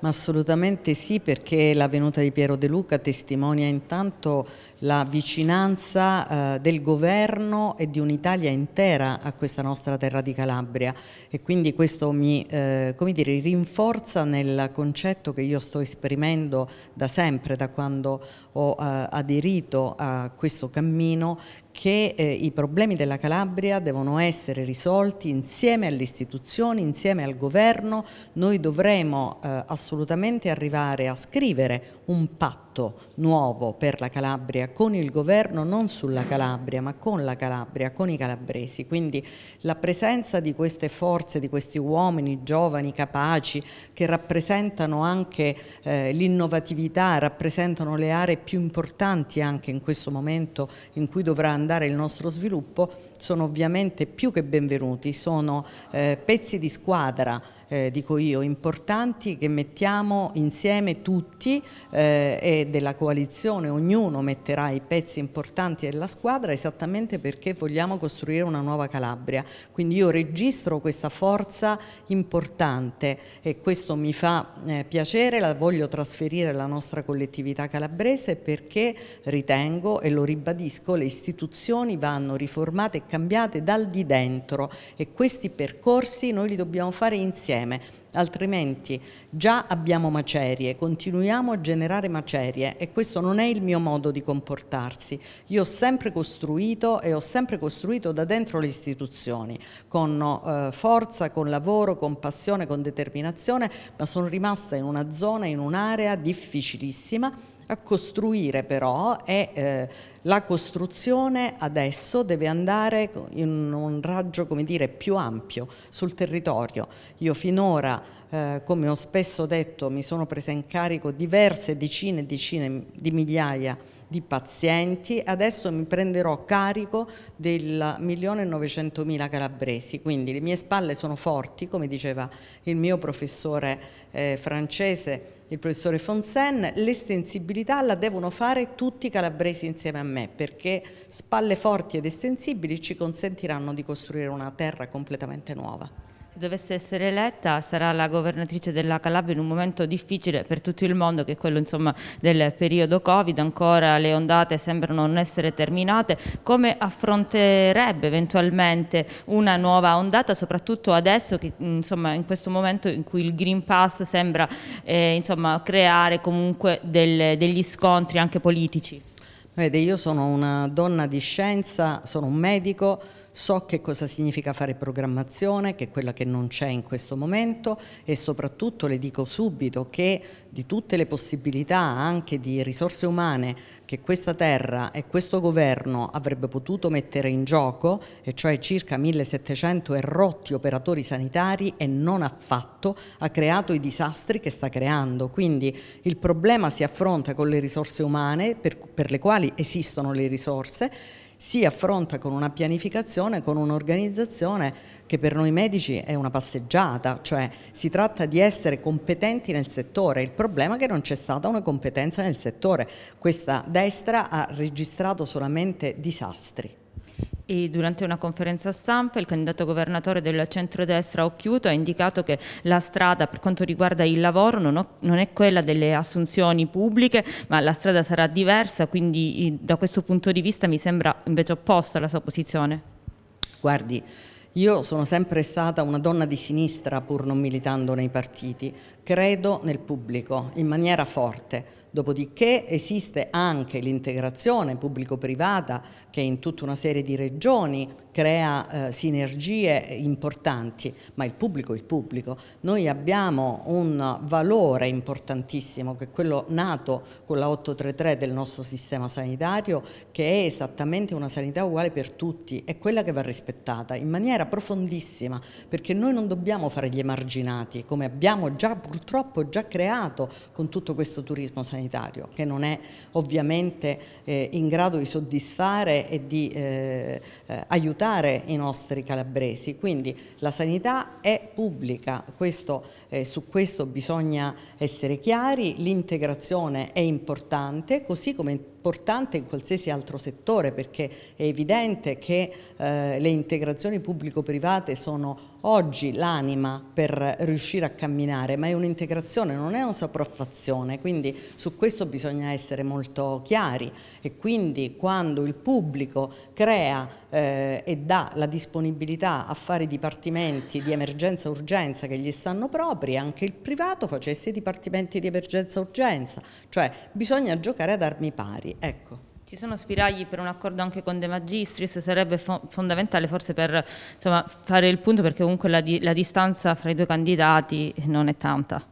Ma assolutamente sì, perché la venuta di Piero De Luca testimonia intanto la vicinanza eh, del governo e di un'Italia intera a questa nostra terra di Calabria e quindi questo mi eh, dire, rinforza nel concetto che io sto esprimendo da sempre, da quando ho eh, aderito a questo cammino, che eh, i problemi della Calabria devono essere risolti insieme alle istituzioni, insieme al governo. Noi dovremo eh, assolutamente arrivare a scrivere un patto nuovo per la Calabria con il governo, non sulla Calabria, ma con la Calabria, con i calabresi. Quindi la presenza di queste forze, di questi uomini giovani, capaci, che rappresentano anche eh, l'innovatività, rappresentano le aree più importanti anche in questo momento in cui dovrà andare comandare il nostro sviluppo sono ovviamente più che benvenuti, sono eh, pezzi di squadra eh, dico io, importanti che mettiamo insieme tutti eh, e della coalizione, ognuno metterà i pezzi importanti della squadra esattamente perché vogliamo costruire una nuova Calabria. Quindi io registro questa forza importante e questo mi fa eh, piacere, la voglio trasferire alla nostra collettività calabrese perché ritengo e lo ribadisco le istituzioni vanno riformate e cambiate dal di dentro e questi percorsi noi li dobbiamo fare insieme insieme, altrimenti già abbiamo macerie, continuiamo a generare macerie e questo non è il mio modo di comportarsi. Io ho sempre costruito e ho sempre costruito da dentro le istituzioni, con eh, forza, con lavoro, con passione, con determinazione, ma sono rimasta in una zona, in un'area difficilissima a costruire però è eh, la costruzione adesso deve andare in un raggio come dire, più ampio sul territorio. Io finora, eh, come ho spesso detto, mi sono presa in carico diverse decine e decine di migliaia di pazienti, adesso mi prenderò carico del 1.900.000 calabresi, quindi le mie spalle sono forti, come diceva il mio professore eh, francese, il professore Fonsen, l'estensibilità la devono fare tutti i calabresi insieme a me perché spalle forti ed estensibili ci consentiranno di costruire una terra completamente nuova dovesse essere eletta sarà la governatrice della Calabria in un momento difficile per tutto il mondo che è quello insomma, del periodo Covid, ancora le ondate sembrano non essere terminate, come affronterebbe eventualmente una nuova ondata soprattutto adesso che insomma, in questo momento in cui il Green Pass sembra eh, insomma, creare comunque del, degli scontri anche politici? Vede, io sono una donna di scienza, sono un medico, so che cosa significa fare programmazione, che è quella che non c'è in questo momento e soprattutto le dico subito che di tutte le possibilità anche di risorse umane che questa terra e questo governo avrebbe potuto mettere in gioco, e cioè circa 1700 errotti operatori sanitari e non ha fatto, ha creato i disastri che sta creando. Quindi il problema si affronta con le risorse umane per, per le quali esistono le risorse si affronta con una pianificazione, con un'organizzazione che per noi medici è una passeggiata, cioè si tratta di essere competenti nel settore, il problema è che non c'è stata una competenza nel settore, questa destra ha registrato solamente disastri. E durante una conferenza stampa il candidato governatore del centrodestra Occhiuto ha indicato che la strada per quanto riguarda il lavoro non, ho, non, è quella delle assunzioni pubbliche, ma la strada sarà diversa, quindi da questo punto di vista mi sembra invece opposta alla sua posizione. Guardi, io sono sempre stata una donna di sinistra pur non militando nei partiti, credo nel pubblico in maniera forte, Dopodiché esiste anche l'integrazione pubblico-privata che in tutta una serie di regioni crea eh, sinergie importanti, ma il pubblico è il pubblico. Noi abbiamo un valore importantissimo che è quello nato con la 833 del nostro sistema sanitario che è esattamente una sanità uguale per tutti, e quella che va rispettata in maniera profondissima perché noi non dobbiamo fare gli emarginati come abbiamo già purtroppo già creato con tutto questo turismo sanitario sanitario, che non è ovviamente eh, in grado di soddisfare e di eh, eh, aiutare i nostri calabresi. Quindi la sanità è pubblica, questo, eh, su questo bisogna essere chiari, l'integrazione è importante, così come importante in qualsiasi altro settore perché è evidente che eh, le integrazioni pubblico-private sono oggi l'anima per riuscire a camminare, ma è un'integrazione, non è una sopraffazione, quindi su questo bisogna essere molto chiari e quindi quando il pubblico crea eh, e dà la disponibilità a fare i dipartimenti di emergenza-urgenza che gli stanno propri, anche il privato facesse i dipartimenti di emergenza-urgenza, cioè bisogna giocare ad armi pari. Capi, ecco. Ci sono spiragli per un accordo anche con De Magistris, sarebbe fo fondamentale forse per insomma, fare il punto perché comunque la, di la distanza fra i due candidati non è tanta.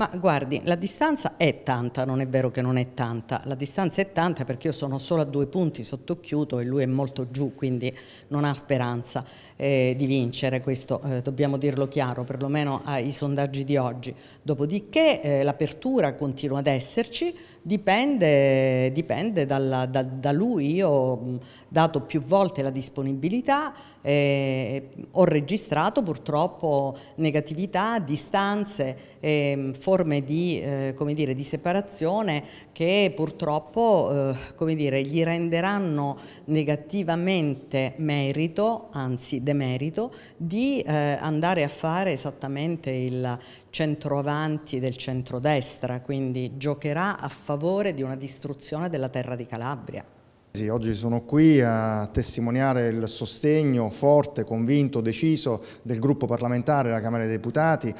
Ma guardi, la distanza è tanta, non è vero che non è tanta, la distanza è tanta perché io sono solo a due punti sotto chiudo e lui è molto giù, quindi non ha speranza eh, di vincere, questo eh, dobbiamo dirlo chiaro, perlomeno ai sondaggi di oggi. Dopodiché eh, l'apertura continua ad esserci, dipende, dipende dalla, da, da, lui, io ho dato più volte la disponibilità, eh, ho registrato purtroppo negatività, distanze, eh, forme di, eh, dire, di separazione che purtroppo eh, dire, gli renderanno negativamente merito, anzi demerito, di eh, andare a fare esattamente il centro avanti del centrodestra, quindi giocherà a favore di una distruzione della terra di Calabria. Sì, oggi sono qui a testimoniare il sostegno forte, convinto, deciso del gruppo parlamentare della Camera dei Deputati eh,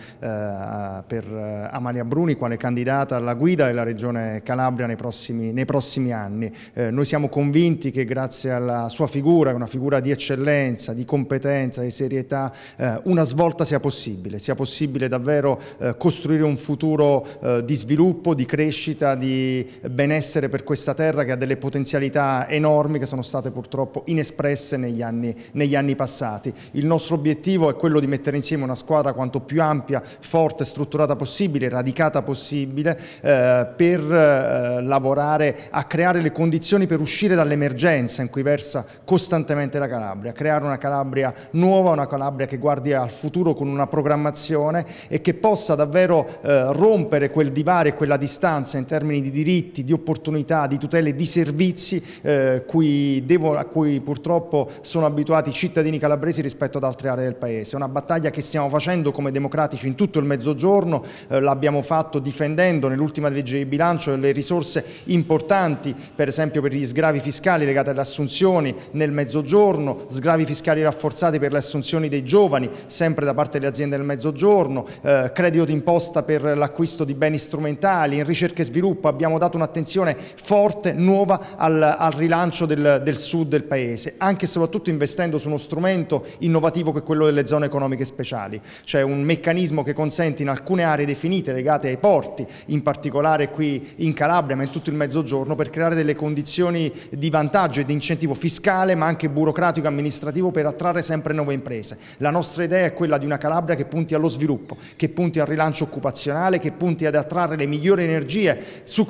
per eh, Amalia Bruni quale candidata alla guida della Regione Calabria nei prossimi, nei prossimi anni. Eh, noi siamo convinti che grazie alla sua figura, una figura di eccellenza, di competenza, di serietà, eh, una svolta sia possibile, sia possibile davvero eh, costruire un futuro eh, di sviluppo, di crescita, di benessere per questa terra che ha delle potenzialità enormi che sono state purtroppo inespresse negli anni, negli anni passati. Il nostro obiettivo è quello di mettere insieme una squadra quanto più ampia, forte, strutturata possibile, radicata possibile, eh, per eh, lavorare a creare le condizioni per uscire dall'emergenza in cui versa costantemente la Calabria, creare una Calabria nuova, una Calabria che guardi al futuro con una programmazione e che possa davvero eh, rompere quel divario e quella distanza in termini di diritti, di opportunità, di tutele, di servizi eh, eh, cui devo, a cui purtroppo sono abituati i cittadini calabresi rispetto ad altre aree del Paese. È una battaglia che stiamo facendo come democratici in tutto il Mezzogiorno, eh, l'abbiamo fatto difendendo nell'ultima legge di bilancio le risorse importanti, per esempio per gli sgravi fiscali legati alle assunzioni nel Mezzogiorno, sgravi fiscali rafforzati per le assunzioni dei giovani, sempre da parte delle aziende del Mezzogiorno, eh, credito d'imposta per l'acquisto di beni strumentali, in ricerca e sviluppo abbiamo dato un'attenzione forte, nuova al, al rilancio del, del sud del paese, anche e soprattutto investendo su uno strumento innovativo che è quello delle zone economiche speciali, cioè un meccanismo che consente in alcune aree definite legate ai porti, in particolare qui in Calabria ma in tutto il mezzogiorno, per creare delle condizioni di vantaggio e di incentivo fiscale ma anche burocratico e amministrativo per attrarre sempre nuove imprese. La nostra idea è quella di una Calabria che punti allo sviluppo, che punti al rilancio occupazionale, che punti ad attrarre le migliori energie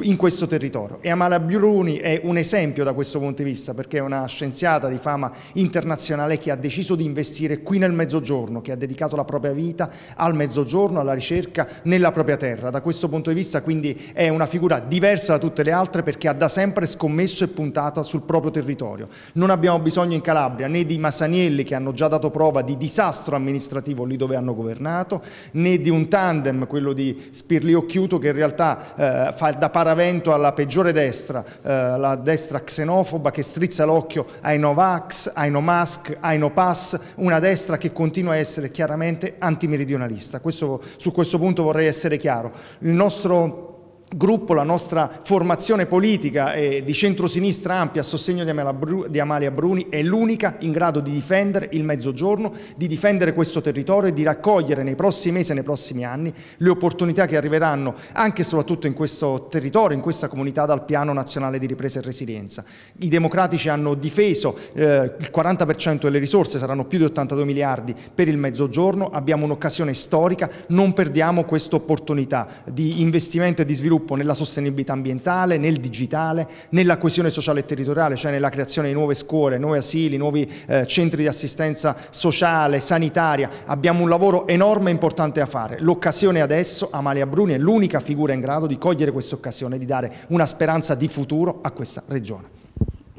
in questo territorio e Amala Biuruni è un esempio da questo questo punto di vista, perché è una scienziata di fama internazionale che ha deciso di investire qui nel Mezzogiorno, che ha dedicato la propria vita al Mezzogiorno, alla ricerca nella propria terra. Da questo punto di vista quindi è una figura diversa da tutte le altre perché ha da sempre scommesso e puntata sul proprio territorio. Non abbiamo bisogno in Calabria né di Masanielli che hanno già dato prova di disastro amministrativo lì dove hanno governato, né di un tandem, quello di Spirli Occhiuto, che in realtà eh, fa da paravento alla peggiore destra, eh, la destra xenofoba xenofoba che strizza l'occhio ai Novax, ai No Mask, ai No Pass, una destra che continua a essere chiaramente antimeridionalista. Questo, su questo punto vorrei essere chiaro. Il nostro gruppo, la nostra formazione politica eh, di centrosinistra ampia a sostegno di Amalia Bruni è l'unica in grado di difendere il Mezzogiorno, di difendere questo territorio e di raccogliere nei prossimi mesi e nei prossimi anni le opportunità che arriveranno anche e soprattutto in questo territorio, in questa comunità dal Piano Nazionale di Ripresa e Resilienza. I democratici hanno difeso eh, il 40% delle risorse, saranno più di 82 miliardi per il Mezzogiorno, abbiamo un'occasione storica, non perdiamo questa opportunità di investimento e di sviluppo sviluppo, nella sostenibilità ambientale, nel digitale, nella coesione sociale e territoriale, cioè nella creazione di nuove scuole, nuovi asili, nuovi eh, centri di assistenza sociale, sanitaria. Abbiamo un lavoro enorme e importante da fare. L'occasione adesso, Amalia Bruni è l'unica figura in grado di cogliere questa occasione, di dare una speranza di futuro a questa regione.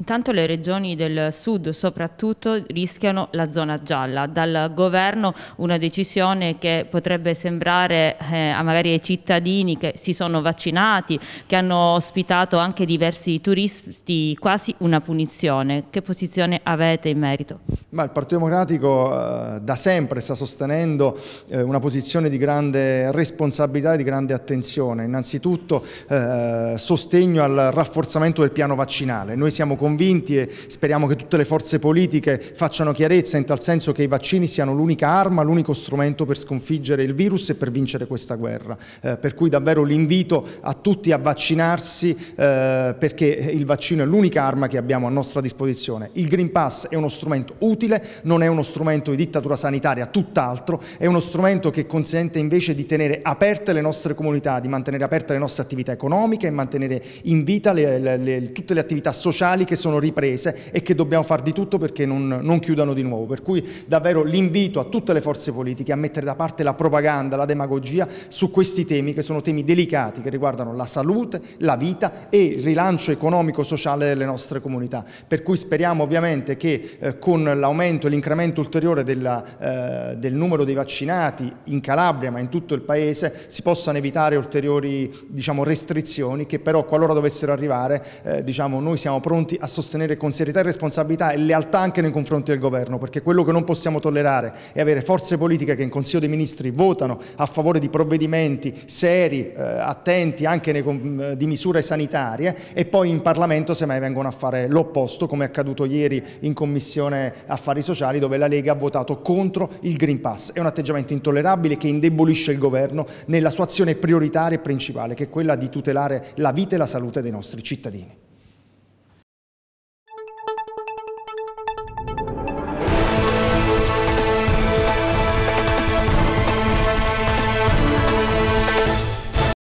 Intanto le regioni del sud soprattutto rischiano la zona gialla. Dal governo una decisione che potrebbe sembrare eh, magari ai cittadini che si sono vaccinati, che hanno ospitato anche diversi turisti, quasi una punizione. Che posizione avete in merito? Ma il Partito Democratico eh, da sempre sta sostenendo eh, una posizione di grande responsabilità e di grande attenzione. Innanzitutto eh, sostegno al rafforzamento del piano vaccinale. Noi siamo convinti convinti e speriamo che tutte le forze politiche facciano chiarezza in tal senso che i vaccini siano l'unica arma, l'unico strumento per sconfiggere il virus e per vincere questa guerra. Eh, per cui davvero l'invito a tutti a vaccinarsi eh, perché il vaccino è l'unica arma che abbiamo a nostra disposizione. Il Green Pass è uno strumento utile, non è uno strumento di dittatura sanitaria, tutt'altro, è uno strumento che consente invece di tenere aperte le nostre comunità, di mantenere aperte le nostre attività economiche e mantenere in vita le, le, le, tutte le attività sociali che sono riprese e che dobbiamo fare di tutto perché non, non chiudano di nuovo. Per cui davvero l'invito a tutte le forze politiche a mettere da parte la propaganda, la demagogia su questi temi che sono temi delicati che riguardano la salute, la vita e il rilancio economico-sociale delle nostre comunità. Per cui speriamo ovviamente che eh, con l'aumento e l'incremento ulteriore della, eh, del numero dei vaccinati in Calabria ma in tutto il Paese si possano evitare ulteriori diciamo, restrizioni che però qualora dovessero arrivare eh, diciamo, noi siamo pronti a sostenere con serietà e responsabilità e lealtà anche nei confronti del governo, perché quello che non possiamo tollerare è avere forze politiche che in Consiglio dei Ministri votano a favore di provvedimenti seri, eh, attenti anche nei, eh, di misure sanitarie e poi in Parlamento semmai vengono a fare l'opposto, come è accaduto ieri in Commissione Affari Sociali dove la Lega ha votato contro il Green Pass. È un atteggiamento intollerabile che indebolisce il governo nella sua azione prioritaria e principale, che è quella di tutelare la vita e la salute dei nostri cittadini.